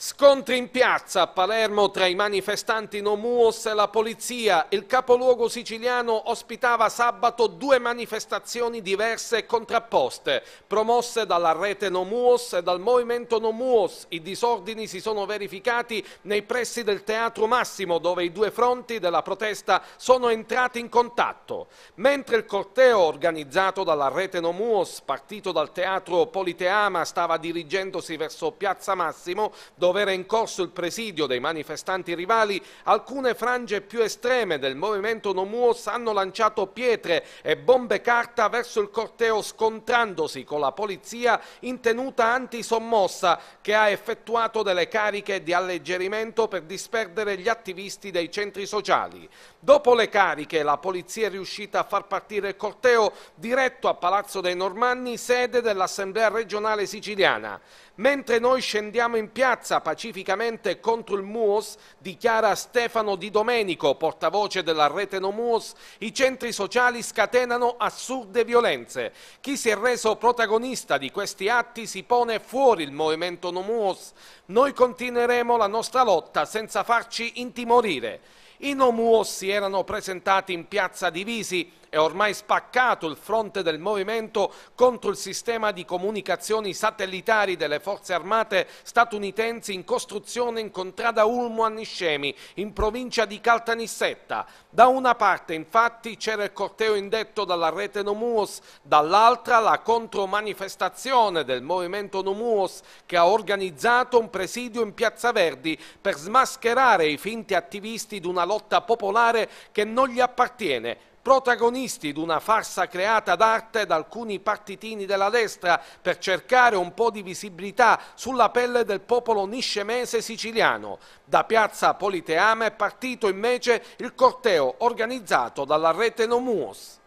Scontri in piazza a Palermo tra i manifestanti Nomuos e la polizia. Il capoluogo siciliano ospitava sabato due manifestazioni diverse e contrapposte, promosse dalla rete Nomuos e dal movimento Nomuos. I disordini si sono verificati nei pressi del Teatro Massimo, dove i due fronti della protesta sono entrati in contatto. Mentre il corteo organizzato dalla rete Nomuos, partito dal Teatro Politeama, stava dirigendosi verso Piazza Massimo, dove dove era in corso il presidio dei manifestanti rivali, alcune frange più estreme del movimento Nomuos hanno lanciato pietre e bombe carta verso il corteo scontrandosi con la polizia in tenuta antisommossa che ha effettuato delle cariche di alleggerimento per disperdere gli attivisti dei centri sociali. Dopo le cariche la polizia è riuscita a far partire il corteo diretto a Palazzo dei Normanni, sede dell'Assemblea regionale siciliana. Mentre noi scendiamo in piazza pacificamente contro il MUOS, dichiara Stefano Di Domenico, portavoce della rete No MUOS, i centri sociali scatenano assurde violenze. Chi si è reso protagonista di questi atti si pone fuori il movimento No MUOS. Noi continueremo la nostra lotta senza farci intimorire. I No MUOS si erano presentati in piazza divisi è ormai spaccato il fronte del movimento contro il sistema di comunicazioni satellitari delle forze armate statunitensi in costruzione in contrada Ulmo a Niscemi, in provincia di Caltanissetta. Da una parte, infatti, c'era il corteo indetto dalla rete Nomuos, dall'altra la contromanifestazione del movimento Nomuos che ha organizzato un presidio in Piazza Verdi per smascherare i finti attivisti di una lotta popolare che non gli appartiene protagonisti di una farsa creata d'arte da alcuni partitini della destra per cercare un po' di visibilità sulla pelle del popolo niscemese siciliano. Da piazza Politeama è partito invece il corteo organizzato dalla rete Nomuos.